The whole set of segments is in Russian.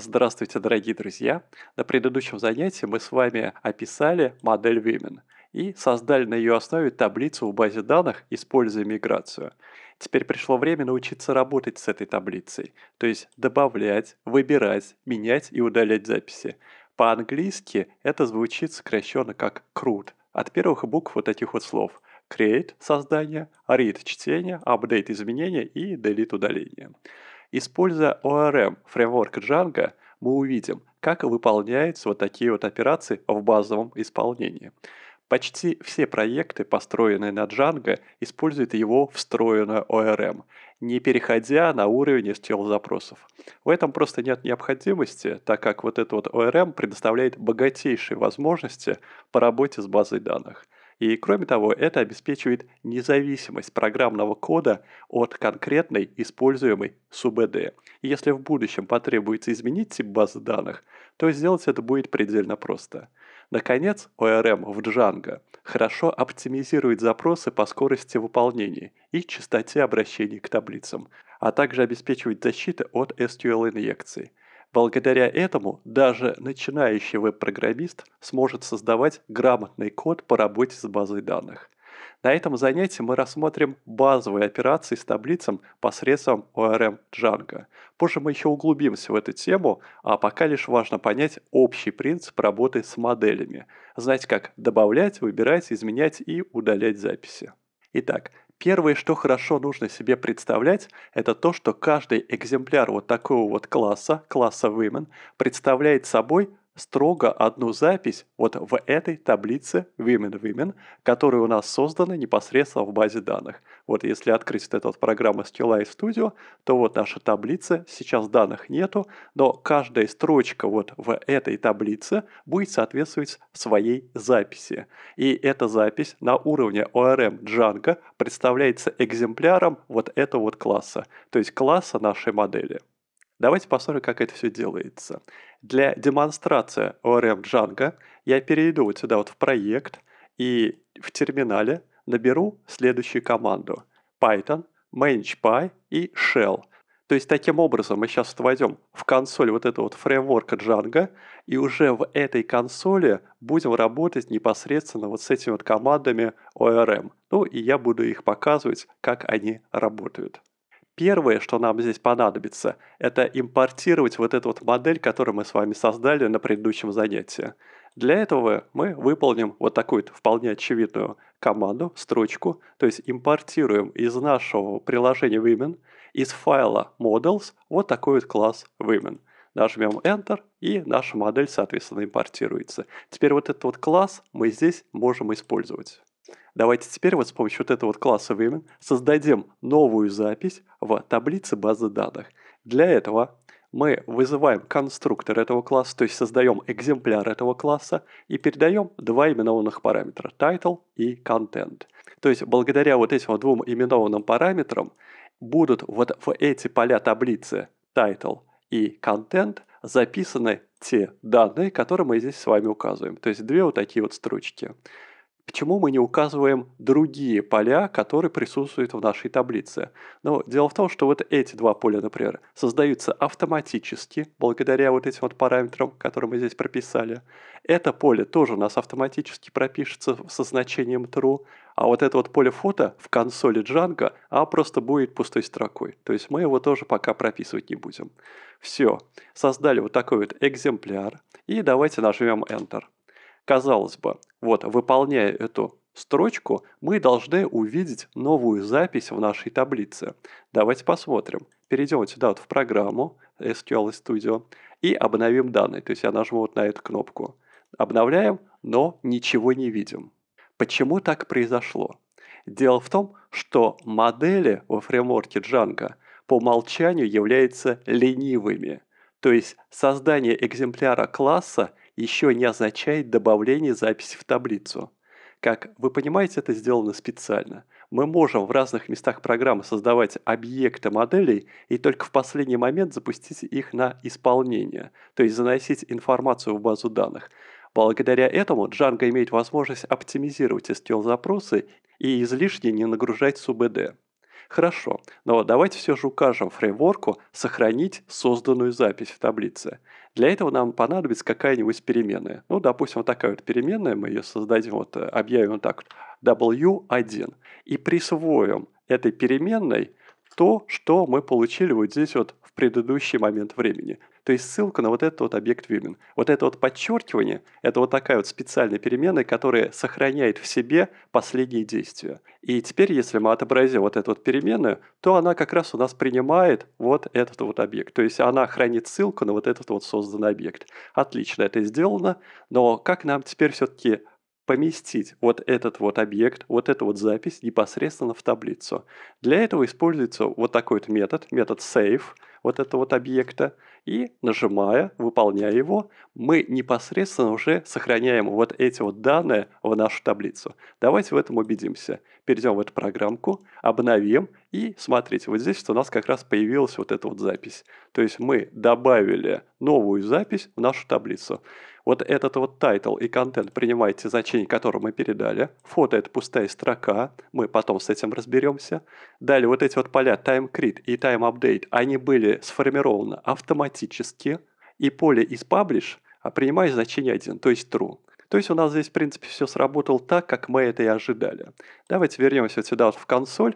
Здравствуйте, дорогие друзья! На предыдущем занятии мы с вами описали модель Women и создали на ее основе таблицу в базе данных, используя миграцию. Теперь пришло время научиться работать с этой таблицей, то есть добавлять, выбирать, менять и удалять записи. По-английски это звучит сокращенно как CRUD, от первых букв вот этих вот слов – create – создание, read – чтение, update – изменение и delete – удаление. Используя ORM эм фреймворк Django, мы увидим, как выполняются вот такие вот операции в базовом исполнении. Почти все проекты, построенные на Django, используют его встроенную ORM, эм, не переходя на уровень SQL-запросов. В этом просто нет необходимости, так как вот этот вот ORM эм предоставляет богатейшие возможности по работе с базой данных – и кроме того, это обеспечивает независимость программного кода от конкретной используемой СУБД. если в будущем потребуется изменить тип базы данных, то сделать это будет предельно просто. Наконец, ORM эм в Django хорошо оптимизирует запросы по скорости выполнения и частоте обращений к таблицам, а также обеспечивает защиту от SQL-инъекций – Благодаря этому даже начинающий веб-программист сможет создавать грамотный код по работе с базой данных. На этом занятии мы рассмотрим базовые операции с таблицам посредством ORM Django. Позже мы еще углубимся в эту тему, а пока лишь важно понять общий принцип работы с моделями, знать, как добавлять, выбирать, изменять и удалять записи. Итак, Первое, что хорошо нужно себе представлять, это то, что каждый экземпляр вот такого вот класса, класса Women, представляет собой строго одну запись вот в этой таблице Women Women, которая у нас создана непосредственно в базе данных. Вот если открыть вот эту вот программу SQLite Studio, то вот наша таблица, сейчас данных нету, но каждая строчка вот в этой таблице будет соответствовать своей записи. И эта запись на уровне ORM Django эм представляется экземпляром вот этого вот класса, то есть класса нашей модели. Давайте посмотрим, как это все делается. Для демонстрации ORM Django я перейду вот сюда вот в проект и в терминале наберу следующую команду. Python, manage.py и shell. То есть таким образом мы сейчас войдем в консоль вот этого вот фреймворка Django, и уже в этой консоли будем работать непосредственно вот с этими вот командами ORM. Ну и я буду их показывать, как они работают. Первое, что нам здесь понадобится, это импортировать вот эту вот модель, которую мы с вами создали на предыдущем занятии. Для этого мы выполним вот такую вполне очевидную команду, строчку, то есть импортируем из нашего приложения Women, из файла Models, вот такой вот класс Women. Нажмем Enter, и наша модель, соответственно, импортируется. Теперь вот этот вот класс мы здесь можем использовать. Давайте теперь вот с помощью вот этого вот класса времен создадим новую запись в таблице базы данных. Для этого мы вызываем конструктор этого класса, то есть создаем экземпляр этого класса и передаем два именованных параметра title и content. То есть благодаря вот этим вот двум именованным параметрам будут вот в эти поля таблицы title и content записаны те данные, которые мы здесь с вами указываем. То есть две вот такие вот строчки. Почему мы не указываем другие поля, которые присутствуют в нашей таблице? Но дело в том, что вот эти два поля, например, создаются автоматически, благодаря вот этим вот параметрам, которые мы здесь прописали. Это поле тоже у нас автоматически пропишется со значением true, а вот это вот поле фото в консоли Django, а просто будет пустой строкой. То есть мы его тоже пока прописывать не будем. Все, создали вот такой вот экземпляр, и давайте нажмем Enter. Казалось бы, вот выполняя эту строчку, мы должны увидеть новую запись в нашей таблице. Давайте посмотрим. Перейдем сюда вот в программу SQL Studio и обновим данные. То есть я нажму вот на эту кнопку. Обновляем, но ничего не видим. Почему так произошло? Дело в том, что модели во фреймворке Django по умолчанию являются ленивыми. То есть создание экземпляра класса еще не означает добавление записи в таблицу. Как вы понимаете, это сделано специально. Мы можем в разных местах программы создавать объекты моделей и только в последний момент запустить их на исполнение, то есть заносить информацию в базу данных. Благодаря этому Django имеет возможность оптимизировать SQL-запросы и излишне не нагружать СУБД. Хорошо, но давайте все же укажем фреймворку сохранить созданную запись в таблице. Для этого нам понадобится какая-нибудь переменная. Ну, допустим, вот такая вот переменная, мы ее создадим, вот э, объявим так w1, и присвоим этой переменной то, что мы получили вот здесь вот в предыдущий момент времени. То есть ссылка на вот этот вот объект Women. Вот это вот подчеркивание, это вот такая вот специальная переменная, которая сохраняет в себе последние действия. И теперь, если мы отобразим вот эту вот переменную, то она как раз у нас принимает вот этот вот объект. То есть она хранит ссылку на вот этот вот созданный объект. Отлично, это сделано, но как нам теперь все-таки поместить вот этот вот объект, вот эту вот запись непосредственно в таблицу. Для этого используется вот такой вот метод, метод save, вот этого вот объекта, и нажимая, выполняя его, мы непосредственно уже сохраняем вот эти вот данные в нашу таблицу. Давайте в этом убедимся. Перейдем в эту программку, обновим, и смотрите, вот здесь вот у нас как раз появилась вот эта вот запись. То есть мы добавили новую запись в нашу таблицу. Вот этот вот тайтл и контент принимайте те значения, которые мы передали. Фото – это пустая строка, мы потом с этим разберемся. Далее вот эти вот поля time crit и time update, они были поле сформировано автоматически, и поле из publish а принимает значение 1, то есть true. То есть у нас здесь, в принципе, все сработало так, как мы это и ожидали. Давайте вернемся сюда вот в консоль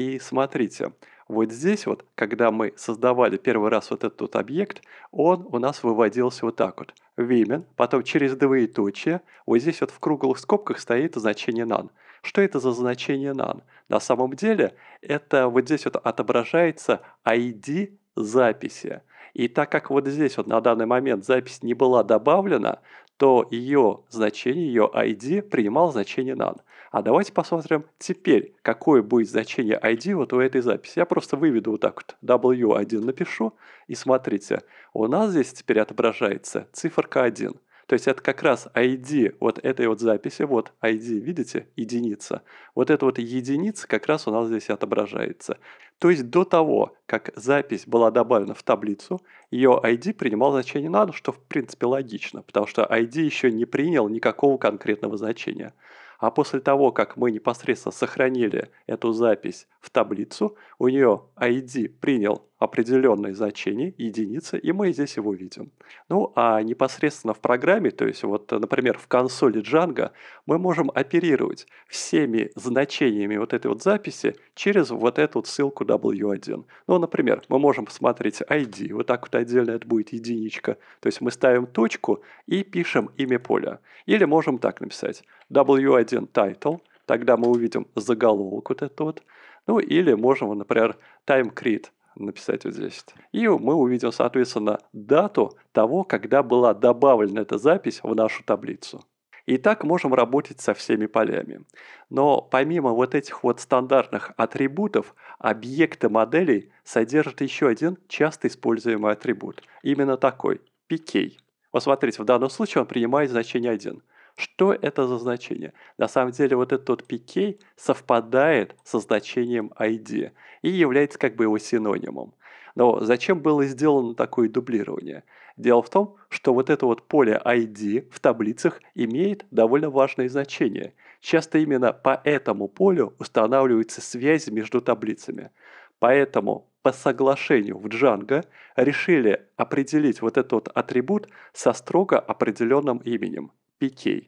и смотрите. Вот здесь вот, когда мы создавали первый раз вот этот вот объект, он у нас выводился вот так вот. Women, потом через двоеточие, вот здесь вот в круглых скобках стоит значение none. Что это за значение none? На самом деле, это вот здесь вот отображается ID записи. И так как вот здесь вот на данный момент запись не была добавлена, то ее значение, ее ID принимал значение none. А давайте посмотрим теперь, какое будет значение ID вот у этой записи. Я просто выведу вот так вот W1 напишу, и смотрите, у нас здесь теперь отображается циферка 1. То есть это как раз ID вот этой вот записи, вот ID, видите, единица. Вот эта вот единица как раз у нас здесь отображается. То есть до того, как запись была добавлена в таблицу, ее ID принимал значение none, что в принципе логично, потому что ID еще не принял никакого конкретного значения. А после того, как мы непосредственно сохранили эту запись в таблицу, у нее ID принял определенное значение, единица и мы здесь его видим. Ну, а непосредственно в программе, то есть вот, например, в консоли Django, мы можем оперировать всеми значениями вот этой вот записи через вот эту вот ссылку W1. Ну, например, мы можем посмотреть ID, вот так вот отдельно это будет единичка, то есть мы ставим точку и пишем имя поля. Или можем так написать W1 title, тогда мы увидим заголовок вот этот вот, ну или можем, например, time create написать вот здесь. И мы увидим, соответственно, дату того, когда была добавлена эта запись в нашу таблицу. И так можем работать со всеми полями. Но помимо вот этих вот стандартных атрибутов, объекты моделей содержат еще один часто используемый атрибут. Именно такой – PK. Посмотрите, в данном случае он принимает значение 1. Что это за значение? На самом деле вот этот вот PK совпадает со значением ID и является как бы его синонимом. Но зачем было сделано такое дублирование? Дело в том, что вот это вот поле ID в таблицах имеет довольно важное значение. Часто именно по этому полю устанавливаются связи между таблицами. Поэтому по соглашению в Django решили определить вот этот атрибут со строго определенным именем PK,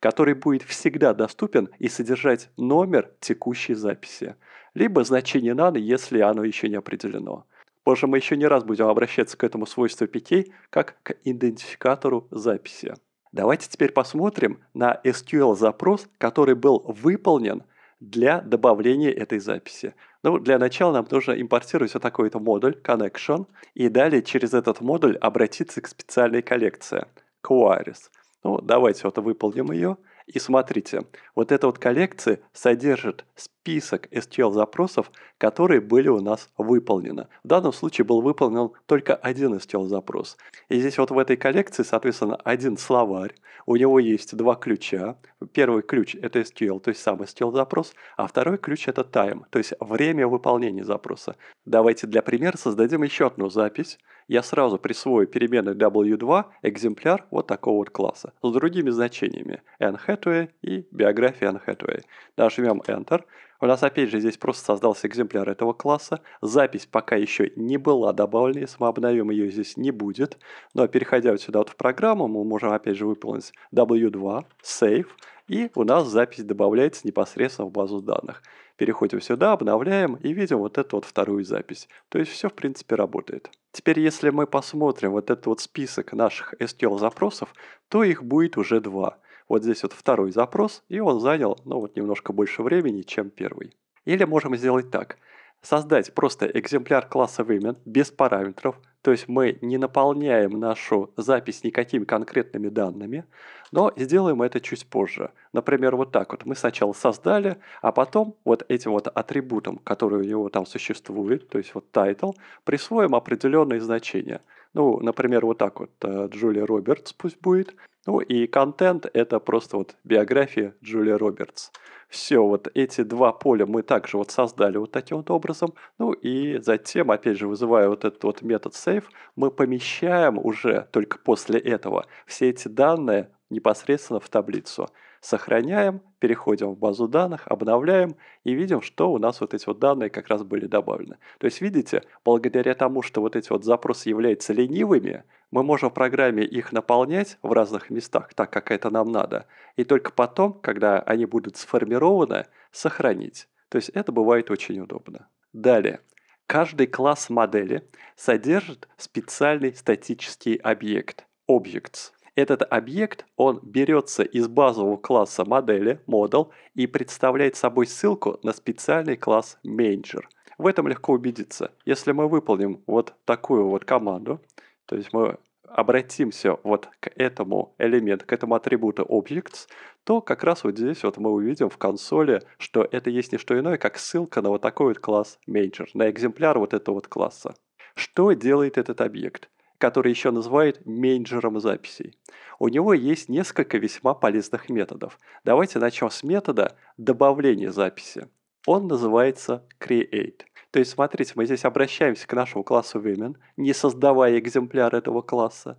который будет всегда доступен и содержать номер текущей записи, либо значение none, если оно еще не определено. Позже мы еще не раз будем обращаться к этому свойству PK как к идентификатору записи. Давайте теперь посмотрим на SQL-запрос, который был выполнен для добавления этой записи. Ну, для начала нам нужно импортировать вот такой-то модуль connection и далее через этот модуль обратиться к специальной коллекции queries. Ну, давайте вот выполним ее. И смотрите, вот эта вот коллекция содержит список STL-запросов, которые были у нас выполнены. В данном случае был выполнен только один STL-запрос. И здесь вот в этой коллекции, соответственно, один словарь, у него есть два ключа. Первый ключ – это STL, то есть сам STL-запрос, а второй ключ – это time, то есть время выполнения запроса. Давайте для примера создадим еще одну запись. Я сразу присвою переменной w2 экземпляр вот такого вот класса с другими значениями – n Hathaway и биография n Hathaway. Нажмем Enter, у нас опять же здесь просто создался экземпляр этого класса. Запись пока еще не была добавлена, если мы обновим ее здесь не будет. Но переходя вот сюда вот в программу, мы можем опять же выполнить W2, Save, и у нас запись добавляется непосредственно в базу данных. Переходим сюда, обновляем и видим вот эту вот вторую запись. То есть все в принципе работает. Теперь если мы посмотрим вот этот вот список наших SQL запросов, то их будет уже два. Вот здесь вот второй запрос, и он занял, ну вот немножко больше времени, чем первый. Или можем сделать так. Создать просто экземпляр класса времен без параметров, то есть мы не наполняем нашу запись никакими конкретными данными, но сделаем это чуть позже. Например, вот так вот. Мы сначала создали, а потом вот этим вот атрибутом, который у него там существует, то есть вот title, присвоим определенные значения. Ну, например, вот так вот э, Джулия Робертс пусть будет. Ну и контент – это просто вот биография Джулия Робертс. Все, вот эти два поля мы также вот создали вот таким вот образом. Ну и затем, опять же, вызывая вот этот вот метод save, мы помещаем уже только после этого все эти данные непосредственно в таблицу сохраняем, переходим в базу данных, обновляем и видим, что у нас вот эти вот данные как раз были добавлены. То есть, видите, благодаря тому, что вот эти вот запросы являются ленивыми, мы можем в программе их наполнять в разных местах, так как это нам надо, и только потом, когда они будут сформированы, сохранить. То есть это бывает очень удобно. Далее. Каждый класс модели содержит специальный статический объект – Objects. Этот объект, он берется из базового класса модели, model, и представляет собой ссылку на специальный класс manager. В этом легко убедиться. Если мы выполним вот такую вот команду, то есть мы обратимся вот к этому элементу, к этому атрибуту objects, то как раз вот здесь вот мы увидим в консоли, что это есть не что иное, как ссылка на вот такой вот класс manager, на экземпляр вот этого вот класса. Что делает этот объект? который еще называют менеджером записей. У него есть несколько весьма полезных методов. Давайте начнем с метода добавления записи. Он называется create. То есть, смотрите, мы здесь обращаемся к нашему классу women, не создавая экземпляр этого класса.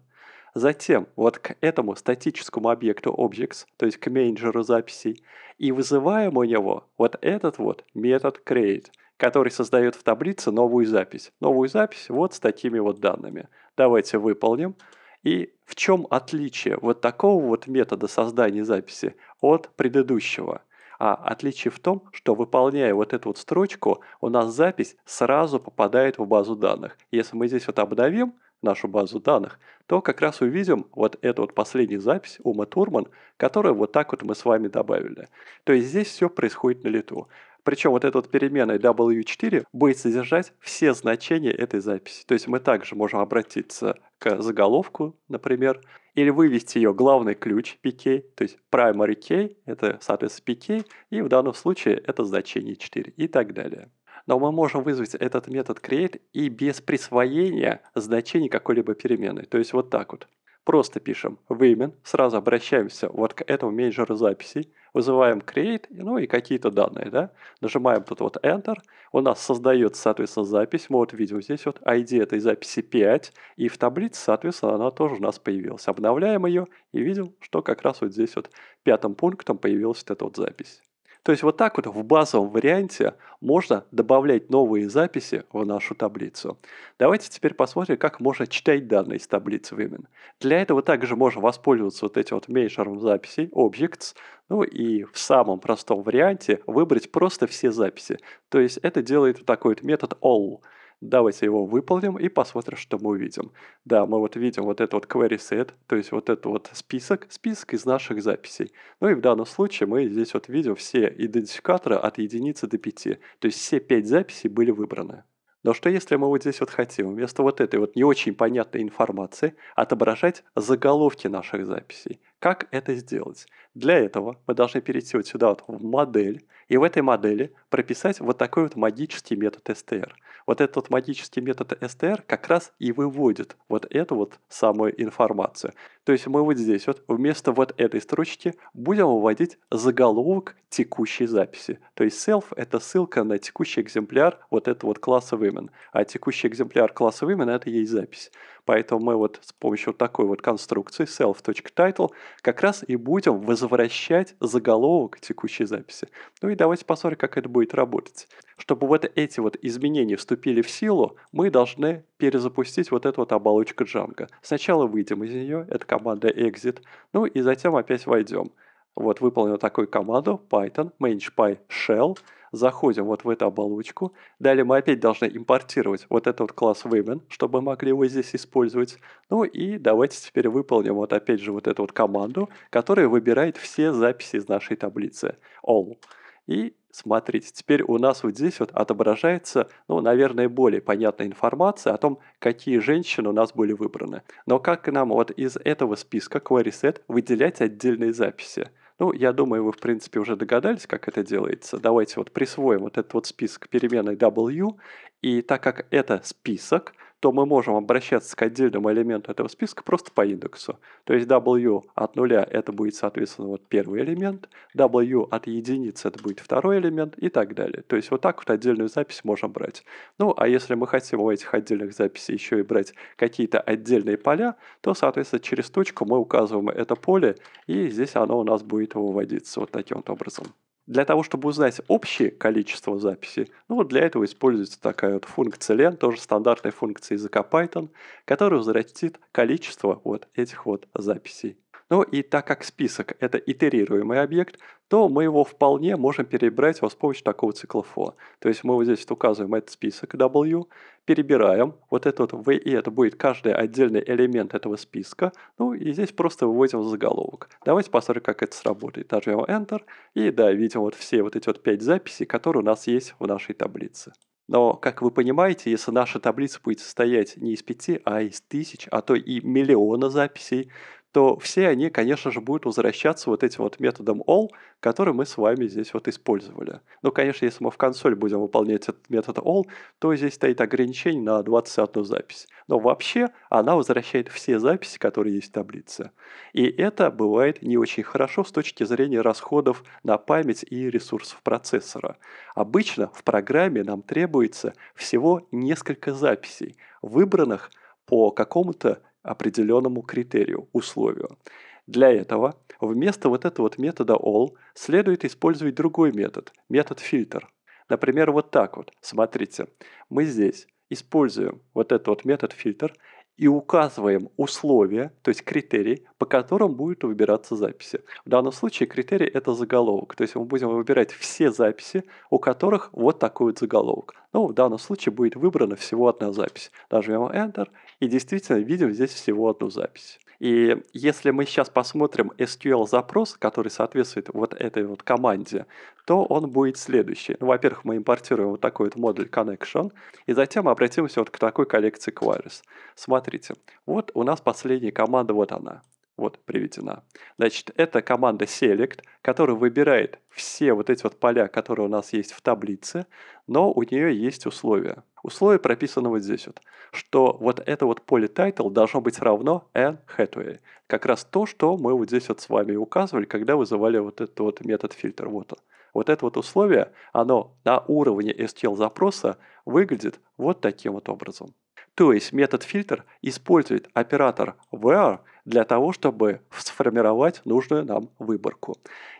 Затем вот к этому статическому объекту objects, то есть к менеджеру записей, и вызываем у него вот этот вот метод create – который создает в таблице новую запись. Новую запись вот с такими вот данными. Давайте выполним. И в чем отличие вот такого вот метода создания записи от предыдущего? А отличие в том, что выполняя вот эту вот строчку, у нас запись сразу попадает в базу данных. Если мы здесь вот обновим нашу базу данных, то как раз увидим вот эту вот последнюю запись Ума Турман, которую вот так вот мы с вами добавили. То есть здесь все происходит на лету. Причем вот эта вот переменная W4 будет содержать все значения этой записи. То есть мы также можем обратиться к заголовку, например, или вывести ее главный ключ PK, то есть primary key, это, соответственно, PK, и в данном случае это значение 4 и так далее. Но мы можем вызвать этот метод create и без присвоения значений какой-либо переменной. То есть вот так вот просто пишем women, сразу обращаемся вот к этому менеджеру записей, вызываем create, ну и какие-то данные, да. Нажимаем тут вот Enter, у нас создается, соответственно, запись. Мы вот видим здесь вот ID этой записи 5, и в таблице, соответственно, она тоже у нас появилась. Обновляем ее и видим, что как раз вот здесь вот пятым пунктом появилась вот эта вот запись. То есть вот так вот в базовом варианте можно добавлять новые записи в нашу таблицу. Давайте теперь посмотрим, как можно читать данные из таблицы Women. Для этого также можно воспользоваться вот этим вот менеджером записей Objects, ну и в самом простом варианте выбрать просто все записи. То есть это делает такой вот метод all – Давайте его выполним и посмотрим, что мы увидим. Да, мы вот видим вот этот вот query set, то есть вот этот вот список, список из наших записей. Ну и в данном случае мы здесь вот видим все идентификаторы от единицы до 5. То есть все 5 записей были выбраны. Но что если мы вот здесь вот хотим вместо вот этой вот не очень понятной информации отображать заголовки наших записей? Как это сделать? Для этого мы должны перейти вот сюда вот в модель, и в этой модели прописать вот такой вот магический метод STR. Вот этот вот магический метод STR как раз и выводит вот эту вот самую информацию. То есть мы вот здесь вот вместо вот этой строчки будем выводить заголовок текущей записи. То есть self — это ссылка на текущий экземпляр вот этого вот класса women, а текущий экземпляр класса women — это есть запись. Поэтому мы вот с помощью такой вот конструкции self.title как раз и будем возвращать заголовок текущей записи. Ну и давайте посмотрим, как это будет работать. Чтобы вот эти вот изменения вступили в силу, мы должны перезапустить вот эту вот оболочку Django. Сначала выйдем из нее, это команда exit, ну и затем опять войдем. Вот выполнил такую команду python manage py shell – заходим вот в эту оболочку, далее мы опять должны импортировать вот этот вот класс women, чтобы мы могли его здесь использовать. Ну и давайте теперь выполним вот опять же вот эту вот команду, которая выбирает все записи из нашей таблицы all. И смотрите, теперь у нас вот здесь вот отображается, ну, наверное, более понятная информация о том, какие женщины у нас были выбраны. Но как нам вот из этого списка query set выделять отдельные записи? Ну, я думаю, вы, в принципе, уже догадались, как это делается. Давайте вот присвоим вот этот вот список переменной W, и так как это список – то мы можем обращаться к отдельному элементу этого списка просто по индексу. То есть W от нуля это будет, соответственно, вот первый элемент, W от единицы это будет второй элемент и так далее. То есть вот так вот отдельную запись можем брать. Ну, а если мы хотим у этих отдельных записей еще и брать какие-то отдельные поля, то, соответственно, через точку мы указываем это поле, и здесь оно у нас будет выводиться вот таким вот образом. Для того, чтобы узнать общее количество записей, ну вот для этого используется такая вот функция len, тоже стандартная функция языка Python, которая возвратит количество вот этих вот записей. Ну и так как список – это итерируемый объект, то мы его вполне можем перебрать вот с помощью такого цикла for. То есть мы вот здесь указываем этот список W, перебираем вот этот v, и это будет каждый отдельный элемент этого списка. Ну и здесь просто выводим заголовок. Давайте посмотрим, как это сработает. Нажмем Enter, и да, видим вот все вот эти вот 5 записей, которые у нас есть в нашей таблице. Но, как вы понимаете, если наша таблица будет состоять не из пяти, а из тысяч, а то и миллиона записей, то все они, конечно же, будут возвращаться вот этим вот методом all, который мы с вами здесь вот использовали. Но, конечно, если мы в консоль будем выполнять этот метод all, то здесь стоит ограничение на 21 запись. Но вообще она возвращает все записи, которые есть в таблице. И это бывает не очень хорошо с точки зрения расходов на память и ресурсов процессора. Обычно в программе нам требуется всего несколько записей, выбранных по какому-то определенному критерию, условию. Для этого вместо вот этого вот метода all следует использовать другой метод, метод фильтр. Например, вот так вот. Смотрите, мы здесь используем вот этот вот метод фильтр и указываем условия, то есть критерий, по которым будут выбираться записи. В данном случае критерий – это заголовок. То есть мы будем выбирать все записи, у которых вот такой вот заголовок. Но в данном случае будет выбрана всего одна запись. Нажмем Enter, и действительно, видим здесь всего одну запись. И если мы сейчас посмотрим SQL-запрос, который соответствует вот этой вот команде, то он будет следующий. Ну, во-первых, мы импортируем вот такой вот модуль connection, и затем обратимся вот к такой коллекции queries. Смотрите, вот у нас последняя команда, вот она, вот приведена. Значит, это команда select, которая выбирает все вот эти вот поля, которые у нас есть в таблице, но у нее есть условия. Условие прописано вот здесь вот, что вот это вот поле title должно быть равно n Hathaway. Как раз то, что мы вот здесь вот с вами указывали, когда вызывали вот этот вот метод фильтр. Вот он. Вот это вот условие, оно на уровне STL запроса выглядит вот таким вот образом. То есть метод фильтр использует оператор where для того, чтобы сформировать нужную нам выборку.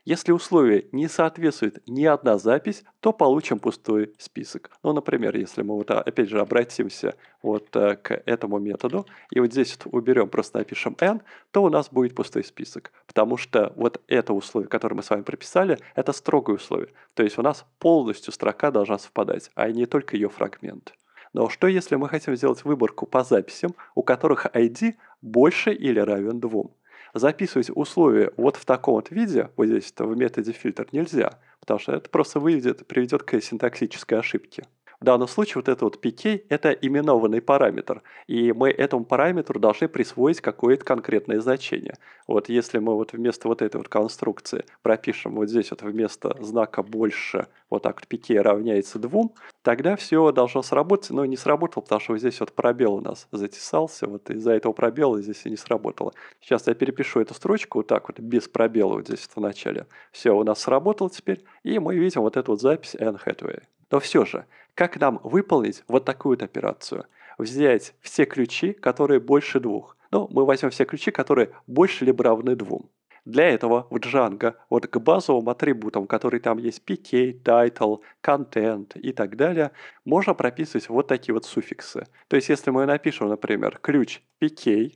Если условие не соответствует ни одна запись, то получим пустой список. Ну, например, если мы вот а, опять же обратимся вот э, к этому методу, и вот здесь вот уберем, просто напишем n, то у нас будет пустой список. Потому что вот это условие, которое мы с вами прописали, это строгое условие. То есть у нас полностью строка должна совпадать, а не только ее фрагмент. Но что если мы хотим сделать выборку по записям, у которых ID больше или равен двум? Записывать условия вот в таком вот виде, вот здесь в методе фильтр, нельзя, потому что это просто выведет, приведет к синтаксической ошибке. В данном случае вот это вот PK – это именованный параметр, и мы этому параметру должны присвоить какое-то конкретное значение. Вот если мы вот вместо вот этой вот конструкции пропишем вот здесь вот вместо знака «больше» вот так вот PK равняется двум, тогда все должно сработать, но не сработало, потому что вот здесь вот пробел у нас затесался, вот из-за этого пробела здесь и не сработало. Сейчас я перепишу эту строчку вот так вот, без пробела вот здесь вот в начале. Все, у нас сработало теперь, и мы видим вот эту вот запись Anne Hathaway. Но все же, как нам выполнить вот такую операцию? Взять все ключи, которые больше двух. Ну, мы возьмем все ключи, которые больше либо равны двум. Для этого в Django вот к базовым атрибутам, которые там есть PK, title, content и так далее, можно прописывать вот такие вот суффиксы. То есть если мы напишем, например, ключ PK,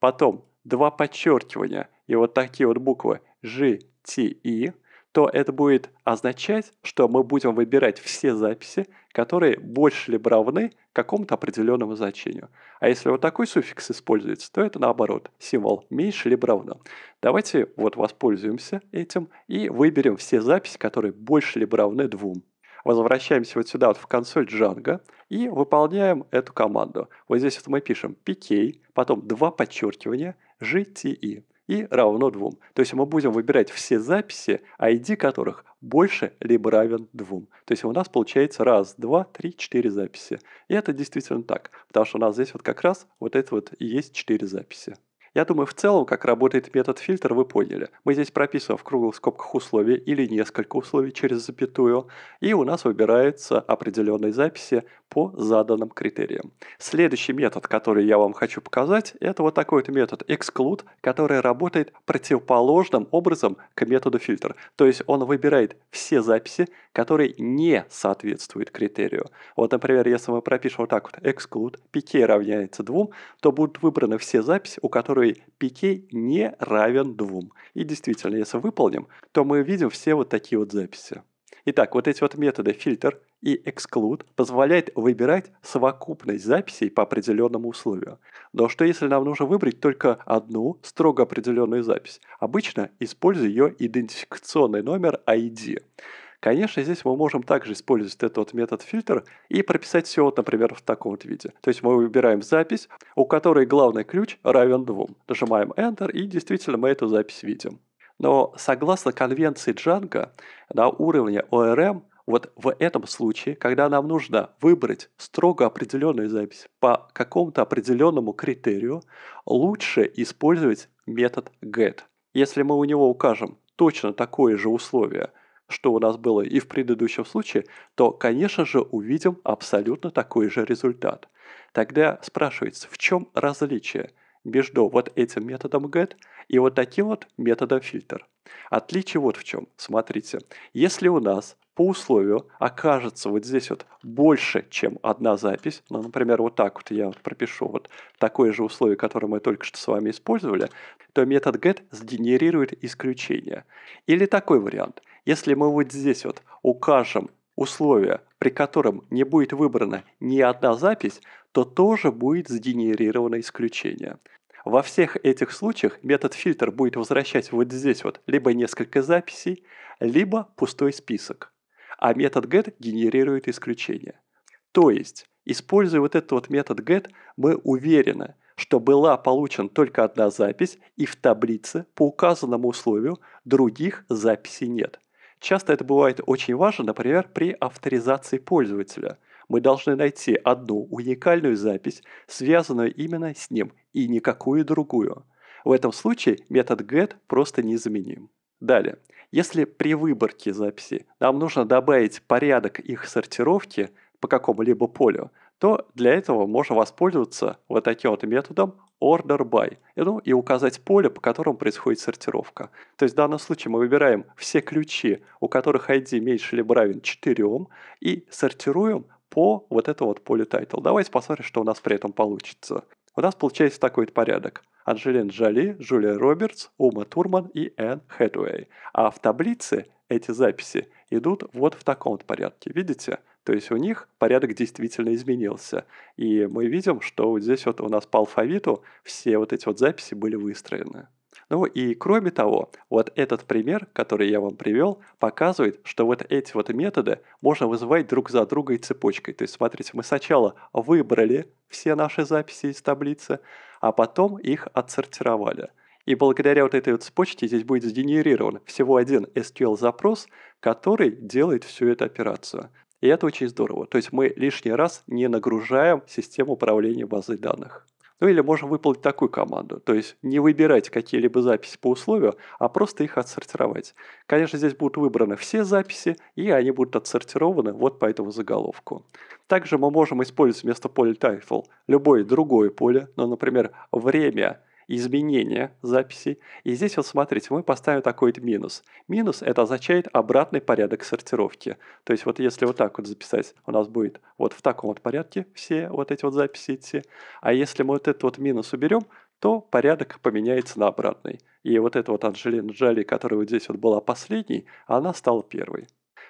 потом два подчеркивания и вот такие вот буквы t, i то это будет означать, что мы будем выбирать все записи, которые больше либо равны какому-то определенному значению. А если вот такой суффикс используется, то это наоборот, символ меньше либо равно. Давайте вот воспользуемся этим и выберем все записи, которые больше либо равны двум. Возвращаемся вот сюда вот в консоль Django и выполняем эту команду. Вот здесь вот мы пишем pk, потом два подчеркивания, gti. E» и равно 2. То есть мы будем выбирать все записи, ID которых больше либо равен 2. То есть у нас получается раз, два, три, четыре записи. И это действительно так, потому что у нас здесь вот как раз вот это вот и есть четыре записи. Я думаю, в целом, как работает метод фильтр, вы поняли. Мы здесь прописываем в круглых скобках условие или несколько условий через запятую, и у нас выбираются определенные записи по заданным критериям. Следующий метод, который я вам хочу показать, это вот такой вот метод exclude, который работает противоположным образом к методу фильтр. То есть он выбирает все записи, которые не соответствуют критерию. Вот, например, если мы пропишем вот так вот exclude, pk равняется 2, то будут выбраны все записи, у которых который пике не равен двум. И действительно, если выполним, то мы видим все вот такие вот записи. Итак, вот эти вот методы фильтр и exclude позволяют выбирать совокупность записей по определенному условию. Но что если нам нужно выбрать только одну строго определенную запись? Обычно использую ее идентификационный номер ID. Конечно, здесь мы можем также использовать этот метод фильтр и прописать все, вот, например, в таком вот виде. То есть мы выбираем запись, у которой главный ключ равен 2. Нажимаем Enter и действительно мы эту запись видим. Но согласно конвенции Django, на уровне ORM вот в этом случае, когда нам нужно выбрать строго определенную запись по какому-то определенному критерию, лучше использовать метод get. Если мы у него укажем точно такое же условие, что у нас было и в предыдущем случае, то, конечно же, увидим абсолютно такой же результат. Тогда спрашивается, в чем различие между вот этим методом get и вот таким вот методом фильтр? Отличие вот в чем. Смотрите, если у нас по условию окажется вот здесь вот больше, чем одна запись, ну, например, вот так вот я пропишу вот такое же условие, которое мы только что с вами использовали, то метод get сгенерирует исключение. Или такой вариант – если мы вот здесь вот укажем условия, при котором не будет выбрана ни одна запись, то тоже будет сгенерировано исключение. Во всех этих случаях метод фильтр будет возвращать вот здесь вот либо несколько записей, либо пустой список. А метод get генерирует исключение. То есть, используя вот этот вот метод get, мы уверены, что была получена только одна запись, и в таблице по указанному условию других записей нет – Часто это бывает очень важно, например, при авторизации пользователя. Мы должны найти одну уникальную запись, связанную именно с ним, и никакую другую. В этом случае метод get просто незаменим. Далее. Если при выборке записи нам нужно добавить порядок их сортировки по какому-либо полю, то для этого можно воспользоваться вот таким вот методом order by, ну и указать поле, по которому происходит сортировка. То есть в данном случае мы выбираем все ключи, у которых ID меньше либо равен 4, и сортируем по вот этому вот полю title. Давайте посмотрим, что у нас при этом получится. У нас получается такой вот порядок. Анжелин Джоли, Джулия Робертс, Ума Турман и Энн Хэтуэй. А в таблице эти записи идут вот в таком вот порядке. Видите? То есть у них порядок действительно изменился. И мы видим, что вот здесь вот у нас по алфавиту все вот эти вот записи были выстроены. Ну и кроме того, вот этот пример, который я вам привел, показывает, что вот эти вот методы можно вызывать друг за другой цепочкой. То есть смотрите, мы сначала выбрали все наши записи из таблицы, а потом их отсортировали. И благодаря вот этой вот цепочке здесь будет сгенерирован всего один SQL-запрос, который делает всю эту операцию. И это очень здорово. То есть мы лишний раз не нагружаем систему управления базой данных. Ну или можем выполнить такую команду, то есть не выбирать какие-либо записи по условию, а просто их отсортировать. Конечно, здесь будут выбраны все записи, и они будут отсортированы вот по этому заголовку. Также мы можем использовать вместо поля title любое другое поле, ну, например, время – изменения записей. И здесь вот смотрите, мы поставим такой вот минус. Минус это означает обратный порядок сортировки. То есть вот если вот так вот записать, у нас будет вот в таком вот порядке все вот эти вот записи идти. А если мы вот этот вот минус уберем, то порядок поменяется на обратный. И вот эта вот Анжелина Джоли, которая вот здесь вот была последней, она стала первой.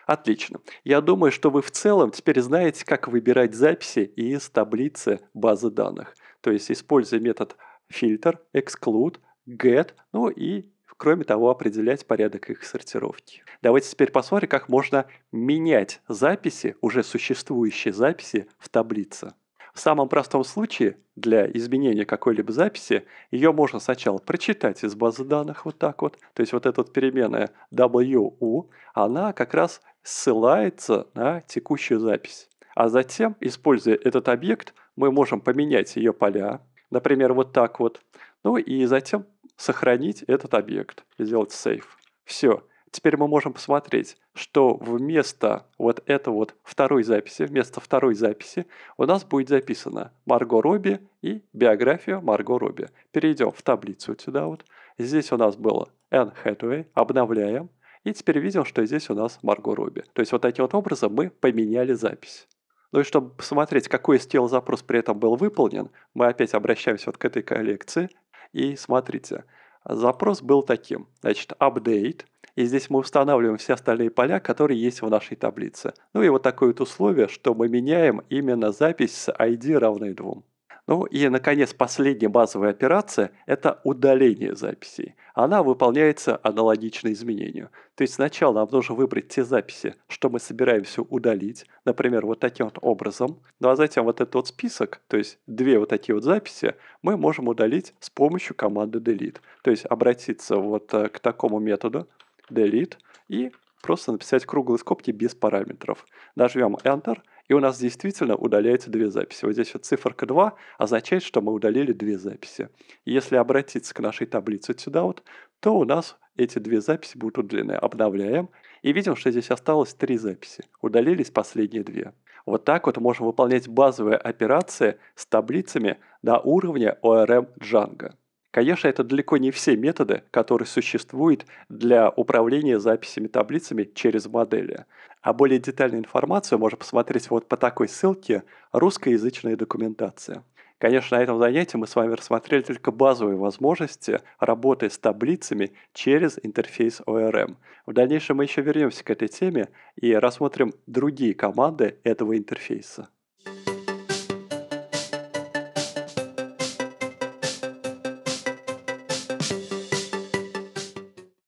Отлично. Я думаю, что вы в целом теперь знаете, как выбирать записи из таблицы базы данных. То есть, используя метод фильтр, exclude, get, ну и кроме того, определять порядок их сортировки. Давайте теперь посмотрим, как можно менять записи, уже существующие записи в таблице. В самом простом случае для изменения какой-либо записи ее можно сначала прочитать из базы данных вот так вот. То есть вот эта вот переменная WU, она как раз ссылается на текущую запись. А затем, используя этот объект, мы можем поменять ее поля, Например, вот так вот. Ну и затем сохранить этот объект, сделать сейф. Все. Теперь мы можем посмотреть, что вместо вот этой вот второй записи, вместо второй записи у нас будет записано Марго Робби и биография Марго Робби. Перейдем в таблицу вот сюда вот. Здесь у нас было Энн Хэтуэй, обновляем. И теперь видим, что здесь у нас Марго Робби. То есть вот таким вот образом мы поменяли запись. Ну и чтобы посмотреть, какой из тел запрос при этом был выполнен, мы опять обращаемся вот к этой коллекции. И смотрите, запрос был таким. Значит, update. И здесь мы устанавливаем все остальные поля, которые есть в нашей таблице. Ну и вот такое вот условие, что мы меняем именно запись с ID равной 2. Ну и, наконец, последняя базовая операция – это удаление записей. Она выполняется аналогично изменению. То есть сначала нам нужно выбрать те записи, что мы собираемся удалить, например, вот таким вот образом. Ну а затем вот этот вот список, то есть две вот такие вот записи, мы можем удалить с помощью команды delete. То есть обратиться вот э, к такому методу delete и просто написать круглые скобки без параметров. Нажмем Enter, и у нас действительно удаляются две записи. Вот здесь вот циферка 2 означает, что мы удалили две записи. если обратиться к нашей таблице сюда вот, то у нас эти две записи будут удалены. Обновляем. И видим, что здесь осталось три записи. Удалились последние две. Вот так вот можем выполнять базовые операции с таблицами на уровне ORM эм Django. Конечно, это далеко не все методы, которые существуют для управления записями таблицами через модели. А более детальную информацию можно посмотреть вот по такой ссылке «Русскоязычная документация». Конечно, на этом занятии мы с вами рассмотрели только базовые возможности работы с таблицами через интерфейс ORM. В дальнейшем мы еще вернемся к этой теме и рассмотрим другие команды этого интерфейса.